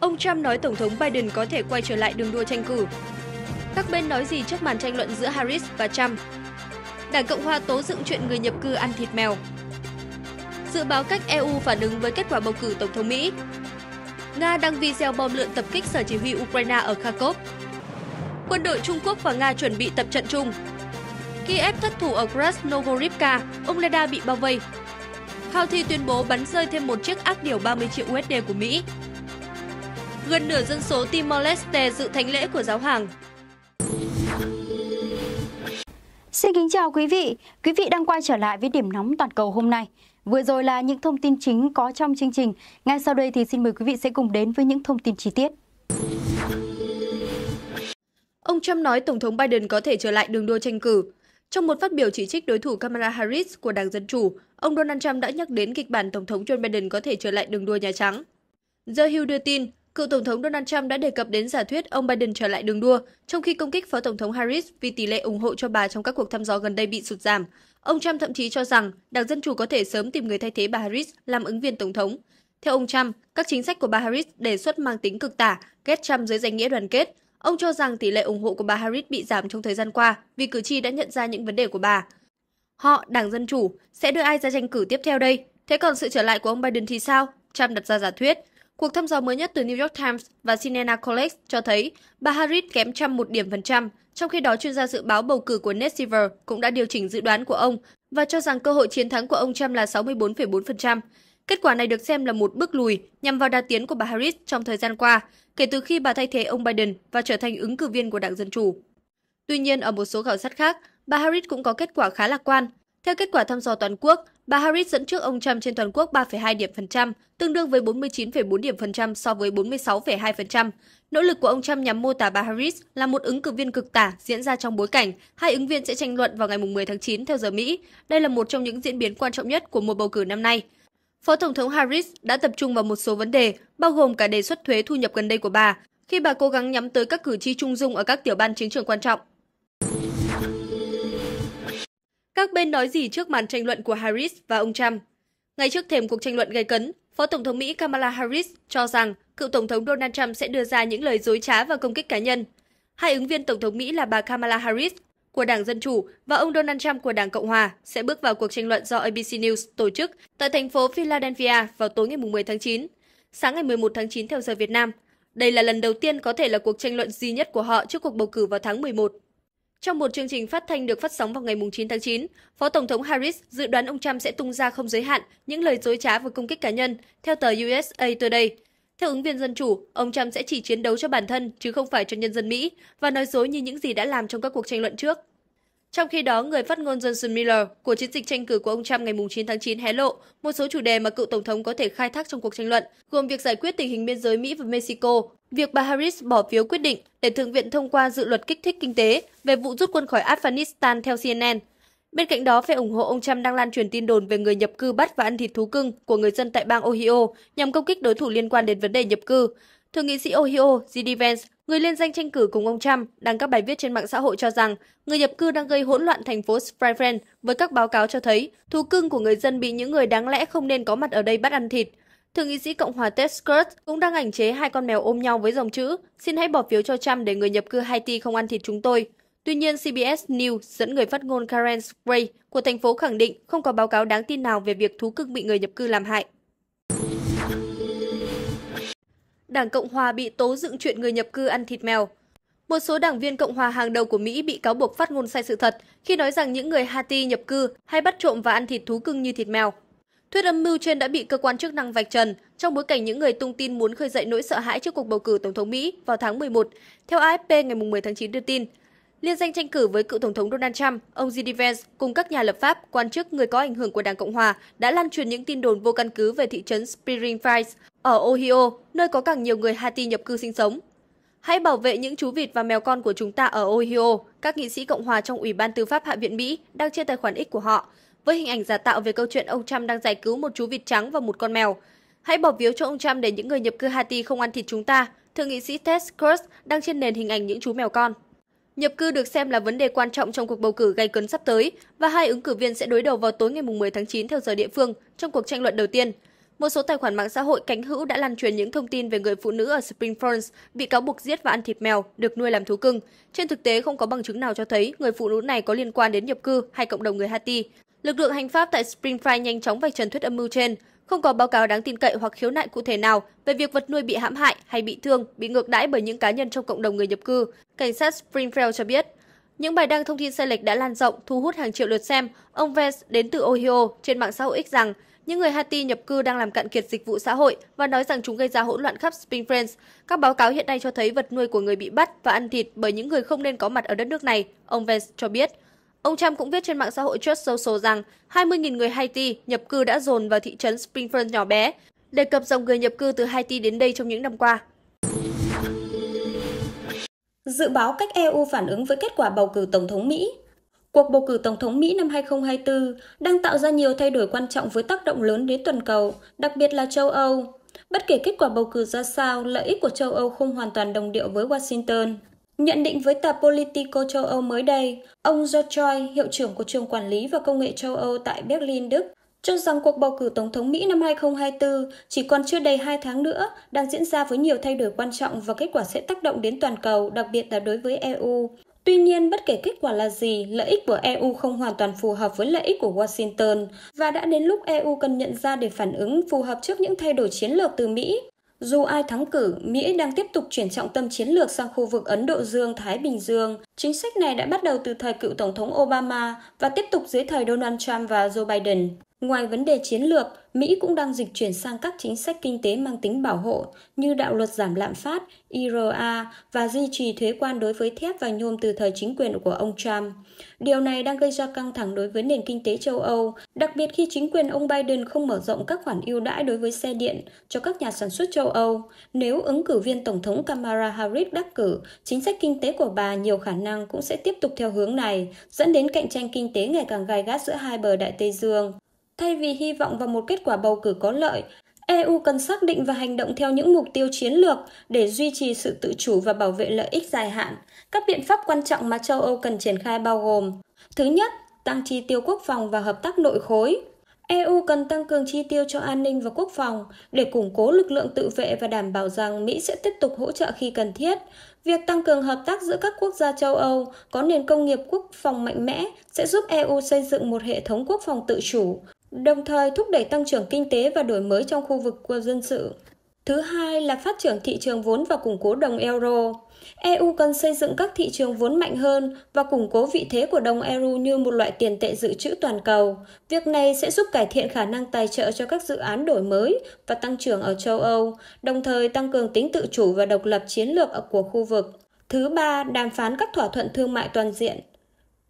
Ông Trump nói Tổng thống Biden có thể quay trở lại đường đua tranh cử. Các bên nói gì trước màn tranh luận giữa Harris và Trump? Đảng Cộng hòa tố dựng chuyện người nhập cư ăn thịt mèo. Dự báo cách EU phản ứng với kết quả bầu cử Tổng thống Mỹ. Nga đăng video bom lượn tập kích sở chỉ huy Ukraine ở Kharkov. Quân đội Trung Quốc và Nga chuẩn bị tập trận chung. Kiev thất thủ ở Krasnogorivka, ông Leda bị bao vây. Houthi tuyên bố bắn rơi thêm một chiếc ác điều 30 triệu USD của Mỹ. Gần nửa dân số Timor-Leste dự thánh lễ của giáo hàng. Xin kính chào quý vị. Quý vị đang quay trở lại với điểm nóng toàn cầu hôm nay. Vừa rồi là những thông tin chính có trong chương trình. Ngay sau đây thì xin mời quý vị sẽ cùng đến với những thông tin chi tiết. Ông Trump nói Tổng thống Biden có thể trở lại đường đua tranh cử. Trong một phát biểu chỉ trích đối thủ Kamala Harris của Đảng Dân Chủ, ông Donald Trump đã nhắc đến kịch bản Tổng thống Joe Biden có thể trở lại đường đua Nhà Trắng. The Hill đưa tin, cựu Tổng thống Donald Trump đã đề cập đến giả thuyết ông Biden trở lại đường đua, trong khi công kích Phó Tổng thống Harris vì tỷ lệ ủng hộ cho bà trong các cuộc thăm dò gần đây bị sụt giảm. Ông Trump thậm chí cho rằng Đảng Dân Chủ có thể sớm tìm người thay thế bà Harris làm ứng viên Tổng thống. Theo ông Trump, các chính sách của bà Harris đề xuất mang tính cực tả, ghét Trump dưới danh nghĩa đoàn kết, Ông cho rằng tỷ lệ ủng hộ của bà Harris bị giảm trong thời gian qua vì cử tri đã nhận ra những vấn đề của bà. Họ, Đảng Dân Chủ, sẽ đưa ai ra tranh cử tiếp theo đây? Thế còn sự trở lại của ông Biden thì sao? Trump đặt ra giả thuyết. Cuộc thăm dò mới nhất từ New York Times và Sinena College cho thấy bà Harris kém Trump một điểm phần trăm, trong khi đó chuyên gia dự báo bầu cử của Ned Silver cũng đã điều chỉnh dự đoán của ông và cho rằng cơ hội chiến thắng của ông Trump là 64,4%. Kết quả này được xem là một bước lùi nhằm vào đà tiến của bà Harris trong thời gian qua, kể từ khi bà thay thế ông Biden và trở thành ứng cử viên của Đảng Dân Chủ. Tuy nhiên, ở một số khảo sát khác, bà Harris cũng có kết quả khá lạc quan. Theo kết quả thăm dò toàn quốc, bà Harris dẫn trước ông Trump trên toàn quốc 3,2 điểm phần trăm, tương đương với 49,4 điểm phần trăm so với 46,2%. Nỗ lực của ông Trump nhằm mô tả bà Harris là một ứng cử viên cực tả diễn ra trong bối cảnh hai ứng viên sẽ tranh luận vào ngày 10 tháng 9 theo giờ Mỹ. Đây là một trong những diễn biến quan trọng nhất của mùa bầu cử năm nay. Phó Tổng thống Harris đã tập trung vào một số vấn đề, bao gồm cả đề xuất thuế thu nhập gần đây của bà, khi bà cố gắng nhắm tới các cử tri trung dung ở các tiểu ban chiến trường quan trọng. Các bên nói gì trước màn tranh luận của Harris và ông Trump? Ngay trước thềm cuộc tranh luận gây cấn, Phó Tổng thống Mỹ Kamala Harris cho rằng cựu Tổng thống Donald Trump sẽ đưa ra những lời dối trá và công kích cá nhân. Hai ứng viên Tổng thống Mỹ là bà Kamala Harris của Đảng Dân Chủ và ông Donald Trump của Đảng Cộng Hòa sẽ bước vào cuộc tranh luận do ABC News tổ chức tại thành phố Philadelphia vào tối ngày 10 tháng 9, sáng ngày 11 tháng 9 theo giờ Việt Nam. Đây là lần đầu tiên có thể là cuộc tranh luận duy nhất của họ trước cuộc bầu cử vào tháng 11. Trong một chương trình phát thanh được phát sóng vào ngày 9 tháng 9, Phó Tổng thống Harris dự đoán ông Trump sẽ tung ra không giới hạn những lời dối trá và công kích cá nhân, theo tờ USA Today. Theo ứng viên Dân Chủ, ông Trump sẽ chỉ chiến đấu cho bản thân chứ không phải cho nhân dân Mỹ và nói dối như những gì đã làm trong các cuộc tranh luận trước. Trong khi đó, người phát ngôn Johnson Miller của chiến dịch tranh cử của ông Trump ngày 9 tháng 9 hé lộ một số chủ đề mà cựu tổng thống có thể khai thác trong cuộc tranh luận, gồm việc giải quyết tình hình biên giới Mỹ và Mexico, việc bà Harris bỏ phiếu quyết định để Thượng viện thông qua dự luật kích thích kinh tế về vụ rút quân khỏi Afghanistan theo CNN, Bên cạnh đó, phe ủng hộ ông Trump đang lan truyền tin đồn về người nhập cư bắt và ăn thịt thú cưng của người dân tại bang Ohio nhằm công kích đối thủ liên quan đến vấn đề nhập cư. Thượng nghị sĩ Ohio J.D. Vance, người lên danh tranh cử cùng ông Trump, đăng các bài viết trên mạng xã hội cho rằng người nhập cư đang gây hỗn loạn thành phố Springfield với các báo cáo cho thấy thú cưng của người dân bị những người đáng lẽ không nên có mặt ở đây bắt ăn thịt. Thượng nghị sĩ Cộng hòa Ted Scott cũng đang ảnh chế hai con mèo ôm nhau với dòng chữ Xin hãy bỏ phiếu cho Trump để người nhập cư Haiti không ăn thịt chúng tôi. Tuy nhiên, CBS News dẫn người phát ngôn Karen Spray của thành phố khẳng định không có báo cáo đáng tin nào về việc thú cưng bị người nhập cư làm hại. Đảng Cộng Hòa bị tố dựng chuyện người nhập cư ăn thịt mèo. Một số đảng viên Cộng hòa hàng đầu của Mỹ bị cáo buộc phát ngôn sai sự thật khi nói rằng những người Haiti nhập cư hay bắt trộm và ăn thịt thú cưng như thịt mèo. Thuyết âm mưu trên đã bị cơ quan chức năng vạch trần trong bối cảnh những người tung tin muốn khơi dậy nỗi sợ hãi trước cuộc bầu cử Tổng thống Mỹ vào tháng 11. Theo AFP ngày 10 tháng 9 đưa tin, Liên danh tranh cử với cựu Tổng thống Donald Trump, ông JD Vance cùng các nhà lập pháp, quan chức người có ảnh hưởng của Đảng Cộng Hòa đã lan truyền những tin đồn vô căn cứ về thị trấn Spearing ở Ohio, nơi có càng nhiều người Haiti nhập cư sinh sống. Hãy bảo vệ những chú vịt và mèo con của chúng ta ở Ohio, các nghị sĩ Cộng Hòa trong Ủy ban Tư pháp Hạ viện Mỹ đang trên tài khoản X của họ, với hình ảnh giả tạo về câu chuyện ông Trump đang giải cứu một chú vịt trắng và một con mèo. Hãy bỏ phiếu cho ông Trump để những người nhập cư Haiti không ăn thịt chúng ta, thượng nghị sĩ Ted Cruz đang trên nền hình ảnh những chú mèo con. Nhập cư được xem là vấn đề quan trọng trong cuộc bầu cử gay cấn sắp tới và hai ứng cử viên sẽ đối đầu vào tối ngày 10 tháng 9 theo giờ địa phương trong cuộc tranh luận đầu tiên. Một số tài khoản mạng xã hội cánh hữu đã lan truyền những thông tin về người phụ nữ ở Spring Falls bị cáo buộc giết và ăn thịt mèo, được nuôi làm thú cưng. Trên thực tế không có bằng chứng nào cho thấy người phụ nữ này có liên quan đến nhập cư hay cộng đồng người Haiti. Lực lượng hành pháp tại Springfield nhanh chóng vạch trần thuyết âm mưu trên. Không có báo cáo đáng tin cậy hoặc khiếu nại cụ thể nào về việc vật nuôi bị hãm hại hay bị thương, bị ngược đãi bởi những cá nhân trong cộng đồng người nhập cư, cảnh sát Springfield cho biết. Những bài đăng thông tin sai lệch đã lan rộng, thu hút hàng triệu lượt xem. Ông Vance đến từ Ohio trên mạng xã hội X rằng những người Haiti nhập cư đang làm cạn kiệt dịch vụ xã hội và nói rằng chúng gây ra hỗn loạn khắp Springfield. Các báo cáo hiện nay cho thấy vật nuôi của người bị bắt và ăn thịt bởi những người không nên có mặt ở đất nước này, ông Vance cho biết. Ông Trump cũng viết trên mạng xã hội Truth Social rằng 20.000 người Haiti nhập cư đã dồn vào thị trấn Springfield nhỏ bé, đề cập dòng người nhập cư từ Haiti đến đây trong những năm qua. Dự báo cách EU phản ứng với kết quả bầu cử Tổng thống Mỹ Cuộc bầu cử Tổng thống Mỹ năm 2024 đang tạo ra nhiều thay đổi quan trọng với tác động lớn đến toàn cầu, đặc biệt là châu Âu. Bất kể kết quả bầu cử ra sao, lợi ích của châu Âu không hoàn toàn đồng điệu với Washington. Nhận định với tờ Politico châu Âu mới đây, ông George Choi, hiệu trưởng của trường quản lý và công nghệ châu Âu tại Berlin, Đức, cho rằng cuộc bầu cử Tổng thống Mỹ năm 2024 chỉ còn chưa đầy 2 tháng nữa đang diễn ra với nhiều thay đổi quan trọng và kết quả sẽ tác động đến toàn cầu, đặc biệt là đối với EU. Tuy nhiên, bất kể kết quả là gì, lợi ích của EU không hoàn toàn phù hợp với lợi ích của Washington và đã đến lúc EU cần nhận ra để phản ứng phù hợp trước những thay đổi chiến lược từ Mỹ. Dù ai thắng cử, Mỹ đang tiếp tục chuyển trọng tâm chiến lược sang khu vực Ấn Độ Dương-Thái Bình Dương. Chính sách này đã bắt đầu từ thời cựu Tổng thống Obama và tiếp tục dưới thời Donald Trump và Joe Biden. Ngoài vấn đề chiến lược, Mỹ cũng đang dịch chuyển sang các chính sách kinh tế mang tính bảo hộ như đạo luật giảm lạm phát IRA và duy trì thuế quan đối với thép và nhôm từ thời chính quyền của ông Trump. Điều này đang gây ra căng thẳng đối với nền kinh tế châu Âu, đặc biệt khi chính quyền ông Biden không mở rộng các khoản ưu đãi đối với xe điện cho các nhà sản xuất châu Âu. Nếu ứng cử viên Tổng thống Kamala Harris đắc cử, chính sách kinh tế của bà nhiều khả năng cũng sẽ tiếp tục theo hướng này, dẫn đến cạnh tranh kinh tế ngày càng gai gắt giữa hai bờ Đại Tây Dương. Thay vì hy vọng vào một kết quả bầu cử có lợi, EU cần xác định và hành động theo những mục tiêu chiến lược để duy trì sự tự chủ và bảo vệ lợi ích dài hạn. Các biện pháp quan trọng mà châu Âu cần triển khai bao gồm: Thứ nhất, tăng chi tiêu quốc phòng và hợp tác nội khối. EU cần tăng cường chi tiêu cho an ninh và quốc phòng để củng cố lực lượng tự vệ và đảm bảo rằng Mỹ sẽ tiếp tục hỗ trợ khi cần thiết. Việc tăng cường hợp tác giữa các quốc gia châu Âu có nền công nghiệp quốc phòng mạnh mẽ sẽ giúp EU xây dựng một hệ thống quốc phòng tự chủ, đồng thời thúc đẩy tăng trưởng kinh tế và đổi mới trong khu vực của dân sự. Thứ hai là phát triển thị trường vốn và củng cố đồng euro. EU cần xây dựng các thị trường vốn mạnh hơn và củng cố vị thế của đồng euro như một loại tiền tệ dự trữ toàn cầu. Việc này sẽ giúp cải thiện khả năng tài trợ cho các dự án đổi mới và tăng trưởng ở châu Âu, đồng thời tăng cường tính tự chủ và độc lập chiến lược ở của khu vực. Thứ ba, đàm phán các thỏa thuận thương mại toàn diện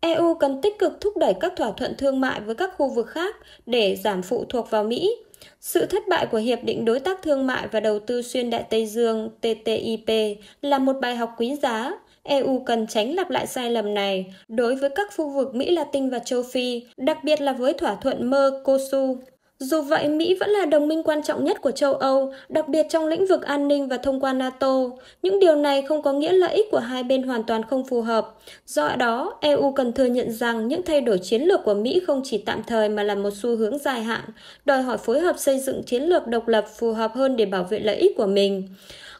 EU cần tích cực thúc đẩy các thỏa thuận thương mại với các khu vực khác để giảm phụ thuộc vào Mỹ. Sự thất bại của Hiệp định Đối tác Thương mại và Đầu tư Xuyên Đại Tây Dương TTIP là một bài học quý giá. EU cần tránh lặp lại sai lầm này đối với các khu vực Mỹ Latin và châu Phi, đặc biệt là với thỏa thuận Mercosur. Dù vậy, Mỹ vẫn là đồng minh quan trọng nhất của châu Âu, đặc biệt trong lĩnh vực an ninh và thông qua NATO. Những điều này không có nghĩa lợi ích của hai bên hoàn toàn không phù hợp. Do đó, EU cần thừa nhận rằng những thay đổi chiến lược của Mỹ không chỉ tạm thời mà là một xu hướng dài hạn, đòi hỏi phối hợp xây dựng chiến lược độc lập phù hợp hơn để bảo vệ lợi ích của mình.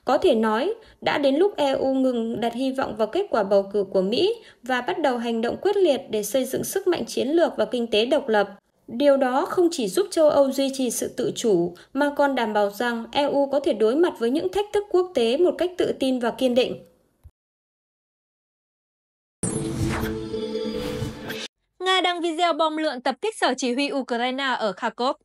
Có thể nói, đã đến lúc EU ngừng đặt hy vọng vào kết quả bầu cử của Mỹ và bắt đầu hành động quyết liệt để xây dựng sức mạnh chiến lược và kinh tế độc lập. Điều đó không chỉ giúp châu Âu duy trì sự tự chủ mà còn đảm bảo rằng EU có thể đối mặt với những thách thức quốc tế một cách tự tin và kiên định. Nga đăng video bom lượn tập kích sở chỉ huy Ukraine ở Kharkov.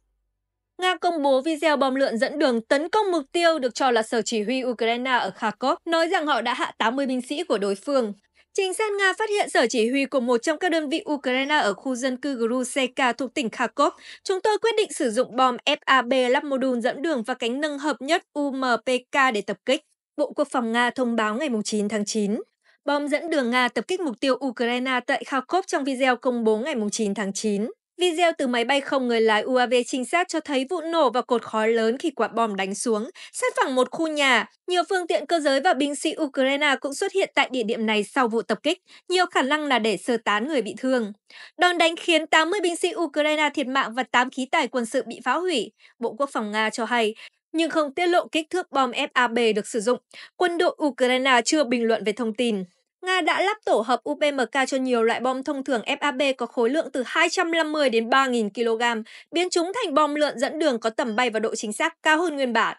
Nga công bố video bom lượn dẫn đường tấn công mục tiêu được cho là sở chỉ huy Ukraine ở Kharkov, nói rằng họ đã hạ 80 binh sĩ của đối phương. Trinh sát Nga phát hiện sở chỉ huy của một trong các đơn vị Ukraine ở khu dân cư Gruseka thuộc tỉnh Kharkov. Chúng tôi quyết định sử dụng bom FAB lắp mô đun dẫn đường và cánh nâng hợp nhất UMPK để tập kích. Bộ Quốc phòng Nga thông báo ngày 9 tháng 9. Bom dẫn đường Nga tập kích mục tiêu Ukraine tại Kharkov trong video công bố ngày 9 tháng 9. Video từ máy bay không người lái UAV trinh sát cho thấy vụ nổ và cột khói lớn khi quả bom đánh xuống, sát phẳng một khu nhà. Nhiều phương tiện cơ giới và binh sĩ Ukraine cũng xuất hiện tại địa điểm này sau vụ tập kích, nhiều khả năng là để sơ tán người bị thương. Đòn đánh khiến 80 binh sĩ Ukraine thiệt mạng và 8 khí tài quân sự bị phá hủy. Bộ Quốc phòng Nga cho hay, nhưng không tiết lộ kích thước bom FAB được sử dụng. Quân đội Ukraine chưa bình luận về thông tin. Nga đã lắp tổ hợp UPMK cho nhiều loại bom thông thường FAB có khối lượng từ 250 đến 3.000 kg, biến chúng thành bom lượn dẫn đường có tầm bay và độ chính xác cao hơn nguyên bản.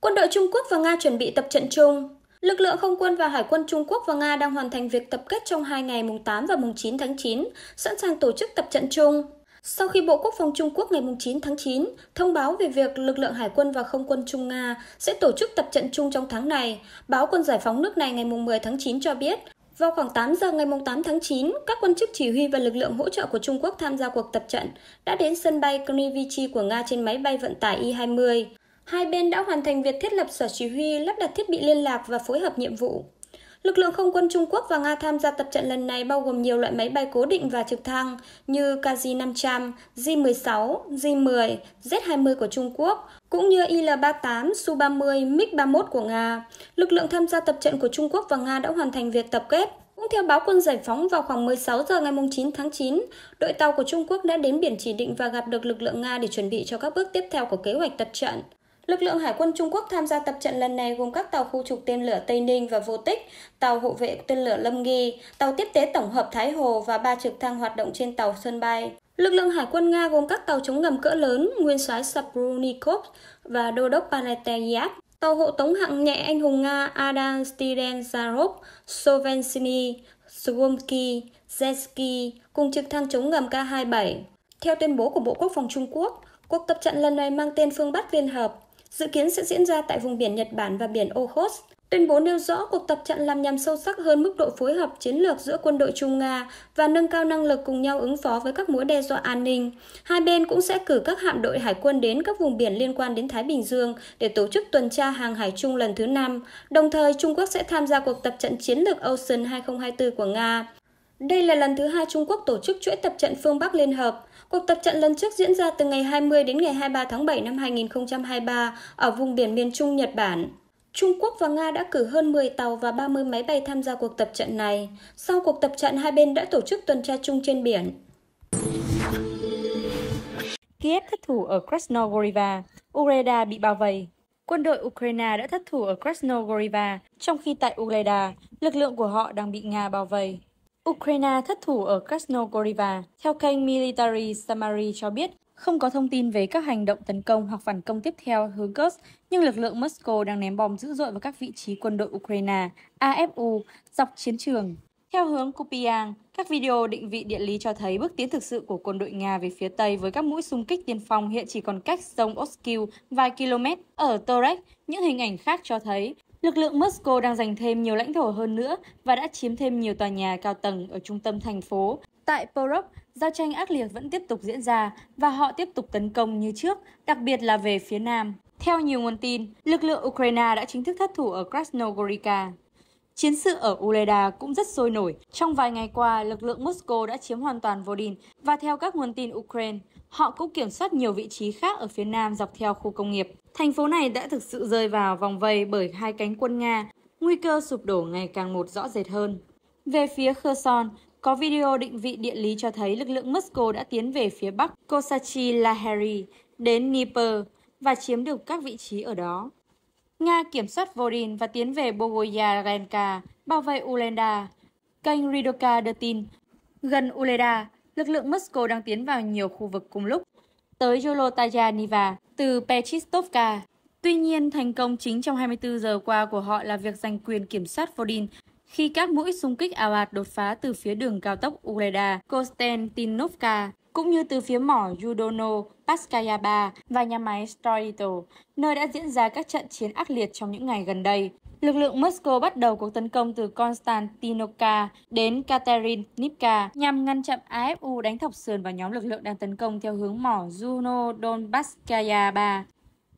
Quân đội Trung Quốc và Nga chuẩn bị tập trận chung. Lực lượng không quân và hải quân Trung Quốc và Nga đang hoàn thành việc tập kết trong hai ngày mùng 8 và mùng 9 tháng 9, sẵn sàng tổ chức tập trận chung. Sau khi Bộ Quốc phòng Trung Quốc ngày 9 tháng 9 thông báo về việc lực lượng Hải quân và Không quân Trung Nga sẽ tổ chức tập trận chung trong tháng này, báo Quân Giải phóng nước này ngày 10 tháng 9 cho biết vào khoảng 8 giờ ngày 8 tháng 9, các quan chức chỉ huy và lực lượng hỗ trợ của Trung Quốc tham gia cuộc tập trận đã đến sân bay Knivichi của Nga trên máy bay vận tải Y-20. Hai bên đã hoàn thành việc thiết lập sở chỉ huy, lắp đặt thiết bị liên lạc và phối hợp nhiệm vụ. Lực lượng không quân Trung Quốc và Nga tham gia tập trận lần này bao gồm nhiều loại máy bay cố định và trực thăng như KZ-500, J-16, J-10, Z-20 của Trung Quốc, cũng như Il-38, Su-30, MiG-31 của Nga. Lực lượng tham gia tập trận của Trung Quốc và Nga đã hoàn thành việc tập kết. Cũng theo báo quân giải phóng vào khoảng 16 giờ ngày 9 tháng 9, đội tàu của Trung Quốc đã đến biển chỉ định và gặp được lực lượng Nga để chuẩn bị cho các bước tiếp theo của kế hoạch tập trận. Lực lượng Hải quân Trung Quốc tham gia tập trận lần này gồm các tàu khu trục tên lửa Tây Ninh và Vô Tích, tàu hộ vệ tên lửa Lâm Nghi, tàu tiếp tế tổng hợp Thái Hồ và ba trực thăng hoạt động trên tàu Sơn Bay. Lực lượng Hải quân Nga gồm các tàu chống ngầm cỡ lớn, nguyên soái Saprunikov và đô đốc Panatyev, tàu hộ tống hạng nhẹ anh hùng Nga Adam Stiren Zarov, Sovensny, Swomki, Zetsky cùng trực thăng chống ngầm K-27. Theo tuyên bố của Bộ Quốc phòng Trung Quốc, cuộc tập trận lần này mang tên Phương Bắc Liên Hợp, dự kiến sẽ diễn ra tại vùng biển Nhật Bản và biển Okhotsk. Tuyên bố nêu rõ cuộc tập trận làm nhằm sâu sắc hơn mức độ phối hợp chiến lược giữa quân đội Trung Nga và nâng cao năng lực cùng nhau ứng phó với các mối đe dọa an ninh. Hai bên cũng sẽ cử các hạm đội hải quân đến các vùng biển liên quan đến Thái Bình Dương để tổ chức tuần tra hàng hải chung lần thứ năm. Đồng thời, Trung Quốc sẽ tham gia cuộc tập trận chiến lược Ocean 2024 của Nga. Đây là lần thứ hai Trung Quốc tổ chức chuỗi tập trận phương Bắc Liên Hợp. Cuộc tập trận lần trước diễn ra từ ngày 20 đến ngày 23 tháng 7 năm 2023 ở vùng biển miền Trung Nhật Bản. Trung Quốc và Nga đã cử hơn 10 tàu và 30 máy bay tham gia cuộc tập trận này. Sau cuộc tập trận, hai bên đã tổ chức tuần tra chung trên biển. Kiev thất thủ ở Krasnogoriva, Ureda bị bao vây. Quân đội Ukraine đã thất thủ ở Krasnogoriva, trong khi tại Ureda, lực lượng của họ đang bị Nga bao vây. Ukraine thất thủ ở Krasnogoriva. Theo kênh Military Summary cho biết, không có thông tin về các hành động tấn công hoặc phản công tiếp theo hướng Kursk, nhưng lực lượng Moscow đang ném bom dữ dội vào các vị trí quân đội Ukraine, AFU, dọc chiến trường. Theo hướng Kupiang, các video định vị địa lý cho thấy bước tiến thực sự của quân đội Nga về phía Tây với các mũi xung kích tiên phong hiện chỉ còn cách sông Oskil vài km. Ở Torek, những hình ảnh khác cho thấy Lực lượng Moscow đang giành thêm nhiều lãnh thổ hơn nữa và đã chiếm thêm nhiều tòa nhà cao tầng ở trung tâm thành phố. Tại Porov, giao tranh ác liệt vẫn tiếp tục diễn ra và họ tiếp tục tấn công như trước, đặc biệt là về phía nam. Theo nhiều nguồn tin, lực lượng Ukraine đã chính thức thất thủ ở Krasnogorivka. Chiến sự ở Uleda cũng rất sôi nổi. Trong vài ngày qua, lực lượng Moscow đã chiếm hoàn toàn Vodin và theo các nguồn tin Ukraine, họ cũng kiểm soát nhiều vị trí khác ở phía nam dọc theo khu công nghiệp. Thành phố này đã thực sự rơi vào vòng vây bởi hai cánh quân Nga, nguy cơ sụp đổ ngày càng một rõ rệt hơn. Về phía Kherson, có video định vị địa lý cho thấy lực lượng Moscow đã tiến về phía bắc Kosachi Lahari đến Dnieper và chiếm được các vị trí ở đó. Nga kiểm soát Vorin và tiến về Bogoyarenka, bao vây Ulenda. Kênh Ridoka đưa tin, gần Uleda, lực lượng Moscow đang tiến vào nhiều khu vực cùng lúc, tới Yolotajaniva từ Pechistovka. Tuy nhiên, thành công chính trong 24 giờ qua của họ là việc giành quyền kiểm soát Vodin khi các mũi xung kích ảo ạt đột phá từ phía đường cao tốc Uleda Konstantinovka cũng như từ phía mỏ Yudono, Paskayaba và nhà máy Storito, nơi đã diễn ra các trận chiến ác liệt trong những ngày gần đây. Lực lượng Moscow bắt đầu cuộc tấn công từ Konstantinovka đến Katerinivka nhằm ngăn chặn AFU đánh thọc sườn vào nhóm lực lượng đang tấn công theo hướng mỏ Juno Donbaskayaba.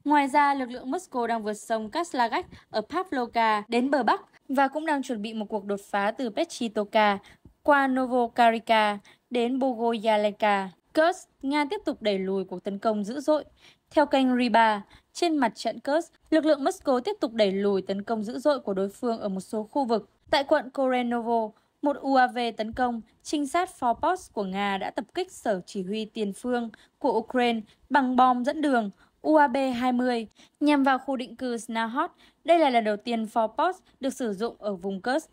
Ngoài ra, lực lượng Moscow đang vượt sông Kaslagach ở Pavlovka đến bờ Bắc và cũng đang chuẩn bị một cuộc đột phá từ Petritoka qua Novokarika đến Bogoyalenka. Kurs, Nga tiếp tục đẩy lùi cuộc tấn công dữ dội. Theo kênh Riba, trên mặt trận Kurs, lực lượng Moscow tiếp tục đẩy lùi tấn công dữ dội của đối phương ở một số khu vực. Tại quận Korenovo, một UAV tấn công, trinh sát Forpost của Nga đã tập kích sở chỉ huy tiền phương của Ukraine bằng bom dẫn đường UAB-20 nhằm vào khu định cư Snahot. Đây là lần đầu tiên Forpost được sử dụng ở vùng Kurs.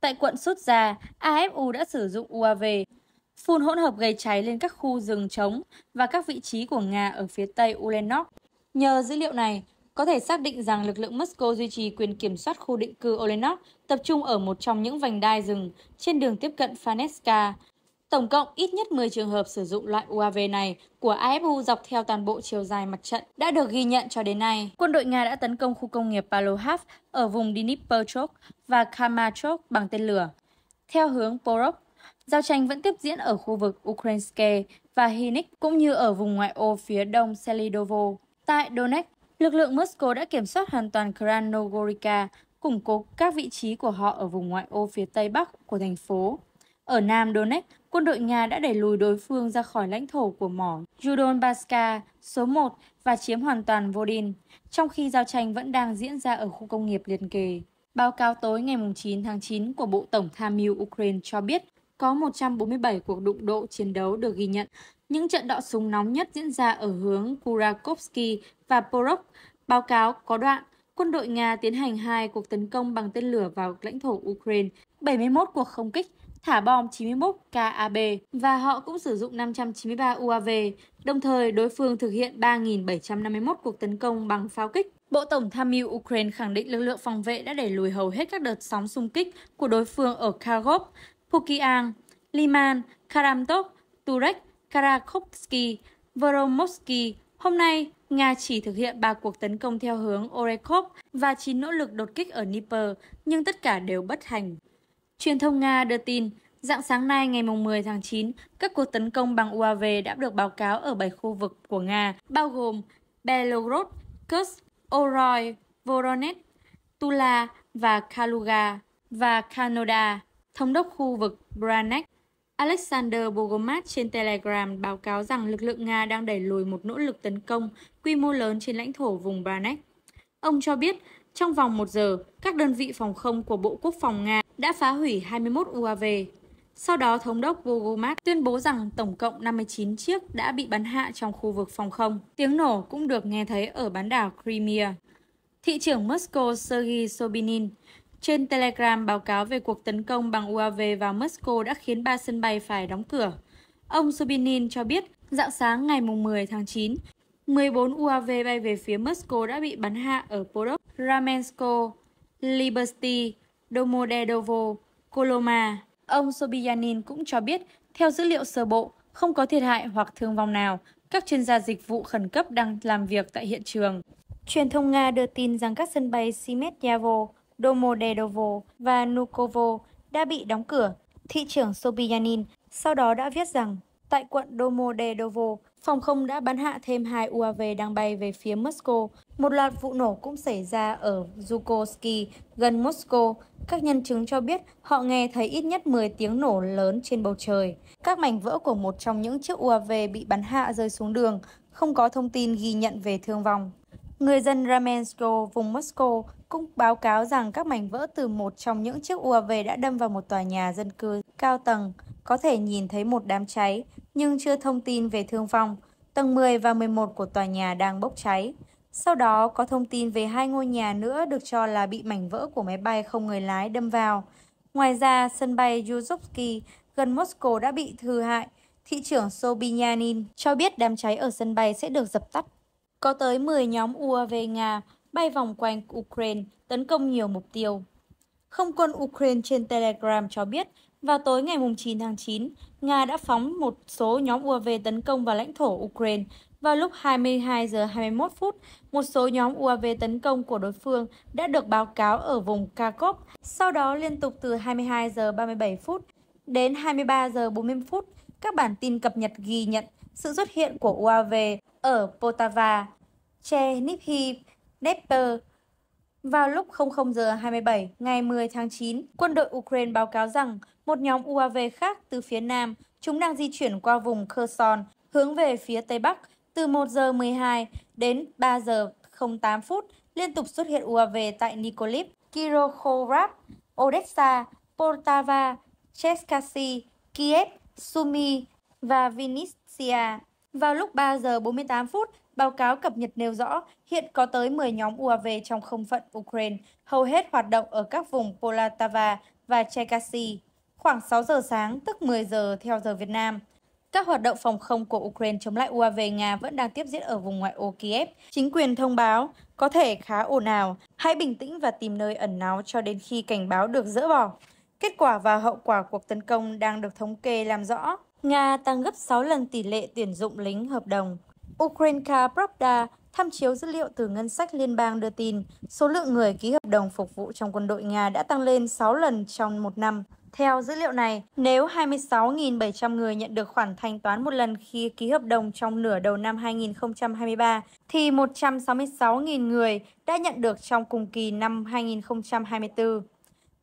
Tại quận Sutja, AFU đã sử dụng UAV Phun hỗn hợp gây cháy lên các khu rừng trống và các vị trí của Nga ở phía tây Ulenok. Nhờ dữ liệu này, có thể xác định rằng lực lượng Moscow duy trì quyền kiểm soát khu định cư Olenok tập trung ở một trong những vành đai rừng trên đường tiếp cận Faneska. Tổng cộng ít nhất 10 trường hợp sử dụng loại UAV này của AFU dọc theo toàn bộ chiều dài mặt trận đã được ghi nhận cho đến nay. Quân đội Nga đã tấn công khu công nghiệp Palohav ở vùng Dniprochok và Kamachok bằng tên lửa theo hướng Porok Giao tranh vẫn tiếp diễn ở khu vực Ukrainske và Hinik cũng như ở vùng ngoại ô phía đông Selidovo. Tại Donetsk, lực lượng Moscow đã kiểm soát hoàn toàn Kranogorika, củng cố các vị trí của họ ở vùng ngoại ô phía tây bắc của thành phố. Ở Nam Donetsk, quân đội Nga đã đẩy lùi đối phương ra khỏi lãnh thổ của mỏ Yudonbaska số 1 và chiếm hoàn toàn Vodin, trong khi giao tranh vẫn đang diễn ra ở khu công nghiệp liền kề. Báo cáo tối ngày 9 tháng 9 của Bộ Tổng tham mưu Ukraine cho biết có 147 cuộc đụng độ chiến đấu được ghi nhận. Những trận đọ súng nóng nhất diễn ra ở hướng Kurakovsky và Porok. Báo cáo có đoạn, quân đội Nga tiến hành hai cuộc tấn công bằng tên lửa vào lãnh thổ Ukraine, 71 cuộc không kích, thả bom 91 KAB và họ cũng sử dụng 593 UAV. Đồng thời, đối phương thực hiện 3.751 cuộc tấn công bằng pháo kích. Bộ Tổng tham mưu Ukraine khẳng định lực lượng phòng vệ đã đẩy lùi hầu hết các đợt sóng xung kích của đối phương ở Kharkov. Pukiang, Liman, Karamtok, Turek, Karakovsky, Voromovsky. Hôm nay, Nga chỉ thực hiện 3 cuộc tấn công theo hướng Orekhov và 9 nỗ lực đột kích ở Dnipro, nhưng tất cả đều bất thành. Truyền thông Nga đưa tin, dạng sáng nay ngày 10 tháng 9, các cuộc tấn công bằng UAV đã được báo cáo ở 7 khu vực của Nga, bao gồm Belgorod, Kursk, Oroy, Voronezh, Tula và Kaluga và Kanoda thống đốc khu vực Branek Alexander Bogomat trên Telegram báo cáo rằng lực lượng Nga đang đẩy lùi một nỗ lực tấn công quy mô lớn trên lãnh thổ vùng Branek. Ông cho biết, trong vòng một giờ, các đơn vị phòng không của Bộ Quốc phòng Nga đã phá hủy 21 UAV. Sau đó, Thống đốc Bogomat tuyên bố rằng tổng cộng 59 chiếc đã bị bắn hạ trong khu vực phòng không. Tiếng nổ cũng được nghe thấy ở bán đảo Crimea. Thị trưởng Moscow Sergei Sobinin trên Telegram, báo cáo về cuộc tấn công bằng UAV vào Moscow đã khiến ba sân bay phải đóng cửa. Ông Subinin cho biết, dạng sáng ngày 10 tháng 9, 14 UAV bay về phía Moscow đã bị bắn hạ ở Porov, Ramensko, Liberty, Domodedovo, Koloma. Ông Sobyanin cũng cho biết, theo dữ liệu sơ bộ, không có thiệt hại hoặc thương vong nào. Các chuyên gia dịch vụ khẩn cấp đang làm việc tại hiện trường. Truyền thông Nga đưa tin rằng các sân bay Simetyavo, Domodedovo và Nukovo đã bị đóng cửa. Thị trưởng Sobyanin sau đó đã viết rằng tại quận Domodedovo, phòng không đã bắn hạ thêm hai UAV đang bay về phía Moscow. Một loạt vụ nổ cũng xảy ra ở Zhukovsky gần Moscow. Các nhân chứng cho biết họ nghe thấy ít nhất 10 tiếng nổ lớn trên bầu trời. Các mảnh vỡ của một trong những chiếc UAV bị bắn hạ rơi xuống đường, không có thông tin ghi nhận về thương vong. Người dân Ramensko, vùng Moscow, cũng báo cáo rằng các mảnh vỡ từ một trong những chiếc UAV đã đâm vào một tòa nhà dân cư cao tầng, có thể nhìn thấy một đám cháy, nhưng chưa thông tin về thương vong. Tầng 10 và 11 của tòa nhà đang bốc cháy. Sau đó có thông tin về hai ngôi nhà nữa được cho là bị mảnh vỡ của máy bay không người lái đâm vào. Ngoài ra, sân bay Yuzhovsky gần Moscow đã bị hư hại. Thị trưởng Sobyanin cho biết đám cháy ở sân bay sẽ được dập tắt. Có tới 10 nhóm UAV Nga bay vòng quanh Ukraine, tấn công nhiều mục tiêu. Không quân Ukraine trên Telegram cho biết, vào tối ngày 9 tháng 9, Nga đã phóng một số nhóm UAV tấn công vào lãnh thổ Ukraine. Vào lúc 22 giờ 21 phút, một số nhóm UAV tấn công của đối phương đã được báo cáo ở vùng Kharkov. Sau đó liên tục từ 22 giờ 37 phút đến 23 giờ 40 phút, các bản tin cập nhật ghi nhận sự xuất hiện của UAV ở Poltava, Chernihiv. Depper. Vào lúc 00 giờ 27 ngày 10 tháng 9, quân đội Ukraine báo cáo rằng một nhóm UAV khác từ phía nam, chúng đang di chuyển qua vùng Kherson hướng về phía tây bắc từ 1 giờ 12 đến 3 giờ 08 phút liên tục xuất hiện UAV tại Nikoliv, Kirokhorab, Odessa, Poltava, Cheskasi, Kiev, Sumy và Vinnytsia. Vào lúc 3 giờ 48 phút, Báo cáo cập nhật nêu rõ, hiện có tới 10 nhóm UAV trong không phận Ukraine, hầu hết hoạt động ở các vùng Polatava và Cherkasy. Khoảng 6 giờ sáng, tức 10 giờ theo giờ Việt Nam, các hoạt động phòng không của Ukraine chống lại UAV Nga vẫn đang tiếp diễn ở vùng ngoại ô Kiev. Chính quyền thông báo có thể khá ồn ào, hãy bình tĩnh và tìm nơi ẩn náu cho đến khi cảnh báo được dỡ bỏ. Kết quả và hậu quả cuộc tấn công đang được thống kê làm rõ. Nga tăng gấp 6 lần tỷ lệ tuyển dụng lính hợp đồng. Ukrainka Pravda tham chiếu dữ liệu từ ngân sách liên bang đưa tin số lượng người ký hợp đồng phục vụ trong quân đội Nga đã tăng lên 6 lần trong một năm. Theo dữ liệu này, nếu 26.700 người nhận được khoản thanh toán một lần khi ký hợp đồng trong nửa đầu năm 2023, thì 166.000 người đã nhận được trong cùng kỳ năm 2024.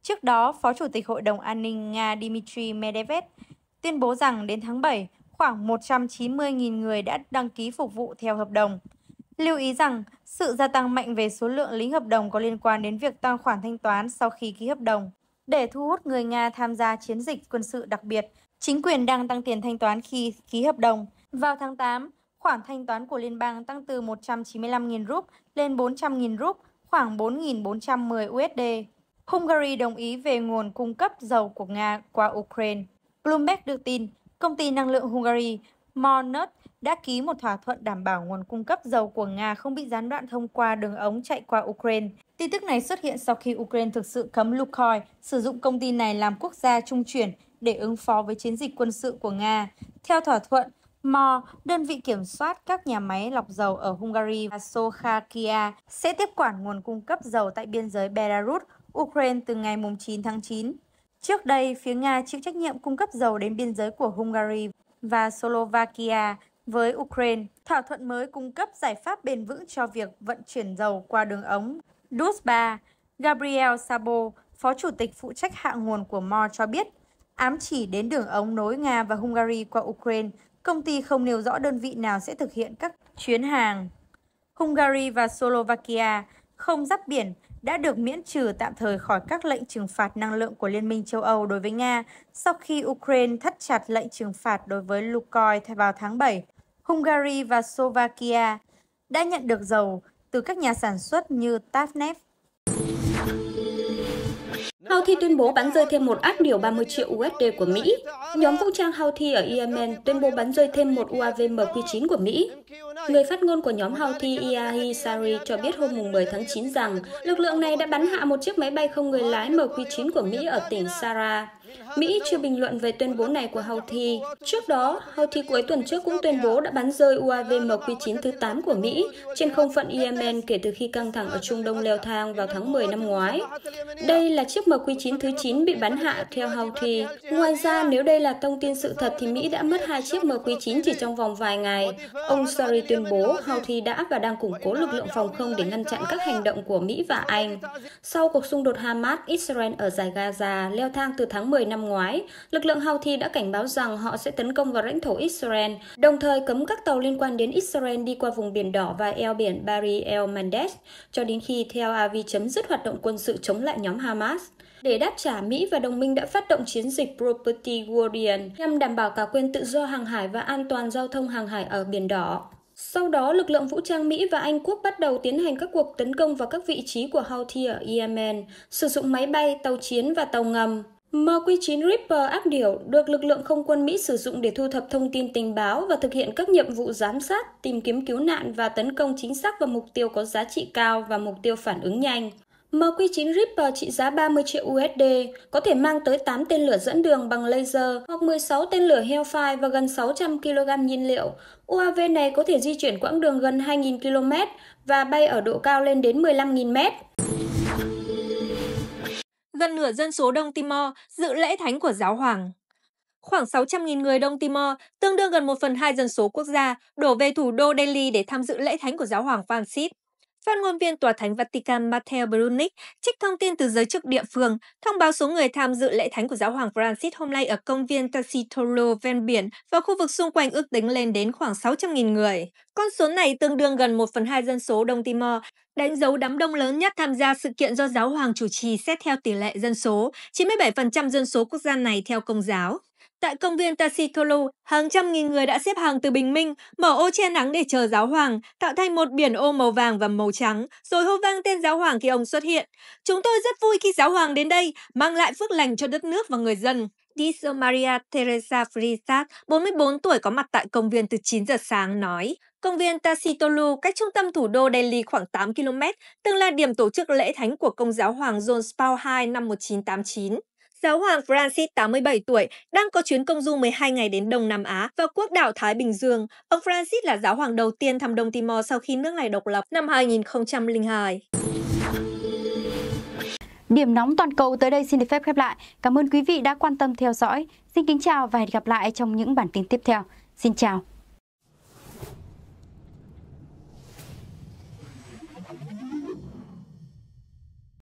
Trước đó, Phó Chủ tịch Hội đồng An ninh Nga Dmitry Medvedev tuyên bố rằng đến tháng 7, khoảng 190.000 người đã đăng ký phục vụ theo hợp đồng. Lưu ý rằng, sự gia tăng mạnh về số lượng lính hợp đồng có liên quan đến việc tăng khoản thanh toán sau khi ký hợp đồng. Để thu hút người Nga tham gia chiến dịch quân sự đặc biệt, chính quyền đang tăng tiền thanh toán khi ký hợp đồng. Vào tháng 8, khoản thanh toán của liên bang tăng từ 195.000 rúp lên 400.000 rúp, khoảng 4.410 USD. Hungary đồng ý về nguồn cung cấp dầu của Nga qua Ukraine. Bloomberg đưa tin, Công ty năng lượng Hungary Monod đã ký một thỏa thuận đảm bảo nguồn cung cấp dầu của Nga không bị gián đoạn thông qua đường ống chạy qua Ukraine. Tin tức này xuất hiện sau khi Ukraine thực sự cấm Lukoil sử dụng công ty này làm quốc gia trung chuyển để ứng phó với chiến dịch quân sự của Nga. Theo thỏa thuận, MO, đơn vị kiểm soát các nhà máy lọc dầu ở Hungary và Slovakia, sẽ tiếp quản nguồn cung cấp dầu tại biên giới Belarus, Ukraine từ ngày 9 tháng 9. Trước đây, phía Nga chịu trách nhiệm cung cấp dầu đến biên giới của Hungary và Slovakia với Ukraine. Thỏa thuận mới cung cấp giải pháp bền vững cho việc vận chuyển dầu qua đường ống Duzba. Gabriel Sabo, Phó Chủ tịch phụ trách hạ nguồn của Mo, cho biết, ám chỉ đến đường ống nối Nga và Hungary qua Ukraine, công ty không nêu rõ đơn vị nào sẽ thực hiện các chuyến hàng. Hungary và Slovakia không giáp biển đã được miễn trừ tạm thời khỏi các lệnh trừng phạt năng lượng của Liên minh châu Âu đối với Nga sau khi Ukraine thắt chặt lệnh trừng phạt đối với Lukoil vào tháng 7. Hungary và Slovakia đã nhận được dầu từ các nhà sản xuất như Tafneft. Houthi tuyên bố bắn rơi thêm một áp điều 30 triệu USD của Mỹ. Nhóm vũ trang Houthi ở Yemen tuyên bố bắn rơi thêm một UAV MQ-9 của Mỹ. Người phát ngôn của nhóm Houthi Iahi Sari cho biết hôm 10 tháng 9 rằng lực lượng này đã bắn hạ một chiếc máy bay không người lái MQ-9 của Mỹ ở tỉnh Sarah. Mỹ chưa bình luận về tuyên bố này của Houthi. Trước đó, Houthi cuối tuần trước cũng tuyên bố đã bắn rơi UAV MQ-9 thứ 8 của Mỹ trên không phận Yemen kể từ khi căng thẳng ở Trung Đông leo thang vào tháng 10 năm ngoái. Đây là chiếc MQ-9 thứ 9 bị bắn hạ theo Houthi. Ngoài ra, nếu đây là thông tin sự thật thì Mỹ đã mất hai chiếc MQ-9 chỉ trong vòng vài ngày. Ông Sari tuyên bố Houthi đã và đang củng cố lực lượng phòng không để ngăn chặn các hành động của Mỹ và Anh. Sau cuộc xung đột Hamas-Israel ở giải Gaza leo thang từ tháng 10 10 năm ngoái, lực lượng Houthi đã cảnh báo rằng họ sẽ tấn công vào lãnh thổ Israel, đồng thời cấm các tàu liên quan đến Israel đi qua vùng biển đỏ và eo biển Bari El Mandes cho đến khi Tel Aviv chấm dứt hoạt động quân sự chống lại nhóm Hamas. Để đáp trả, Mỹ và đồng minh đã phát động chiến dịch Property Guardian nhằm đảm bảo cả quyền tự do hàng hải và an toàn giao thông hàng hải ở Biển Đỏ. Sau đó, lực lượng vũ trang Mỹ và Anh quốc bắt đầu tiến hành các cuộc tấn công vào các vị trí của Houthi ở Yemen, sử dụng máy bay, tàu chiến và tàu ngầm. MQ-9 Reaper ác điểu được lực lượng không quân Mỹ sử dụng để thu thập thông tin tình báo và thực hiện các nhiệm vụ giám sát, tìm kiếm cứu nạn và tấn công chính xác vào mục tiêu có giá trị cao và mục tiêu phản ứng nhanh. MQ-9 Reaper trị giá 30 triệu USD, có thể mang tới 8 tên lửa dẫn đường bằng laser hoặc 16 tên lửa Hellfire và gần 600 kg nhiên liệu. UAV này có thể di chuyển quãng đường gần 2.000 km và bay ở độ cao lên đến 15.000 mét gần nửa dân số Đông Timor dự lễ thánh của giáo hoàng. Khoảng 600.000 người Đông Timor, tương đương gần 1 phần 2 dân số quốc gia, đổ về thủ đô Delhi để tham dự lễ thánh của giáo hoàng Francis. Phát ngôn viên Tòa Thánh Vatican Matteo Brunic trích thông tin từ giới chức địa phương, thông báo số người tham dự lễ thánh của giáo hoàng Francis hôm nay ở công viên Tassitolo ven biển và khu vực xung quanh ước tính lên đến khoảng 600.000 người. Con số này tương đương gần 1 phần 2 dân số Đông Timor, đánh dấu đám đông lớn nhất tham gia sự kiện do giáo hoàng chủ trì xét theo tỷ lệ dân số, 97% dân số quốc gia này theo công giáo. Tại công viên Tasitolu, hàng trăm nghìn người đã xếp hàng từ bình minh, mở ô che nắng để chờ giáo hoàng, tạo thành một biển ô màu vàng và màu trắng, rồi hô vang tên giáo hoàng khi ông xuất hiện. Chúng tôi rất vui khi giáo hoàng đến đây, mang lại phước lành cho đất nước và người dân. Diso Maria Teresa Frisat, 44 tuổi có mặt tại công viên từ 9 giờ sáng, nói Công viên Tasitolu cách trung tâm thủ đô Delhi khoảng 8 km, từng là điểm tổ chức lễ thánh của công giáo hoàng John Paul II năm 1989. Giáo hoàng Francis, 87 tuổi, đang có chuyến công du 12 ngày đến Đông Nam Á và quốc đảo Thái Bình Dương. Ông Francis là giáo hoàng đầu tiên thăm Đông Timor sau khi nước này độc lập năm 2002. Điểm nóng toàn cầu tới đây xin được phép khép lại. Cảm ơn quý vị đã quan tâm theo dõi. Xin kính chào và hẹn gặp lại trong những bản tin tiếp theo. Xin chào.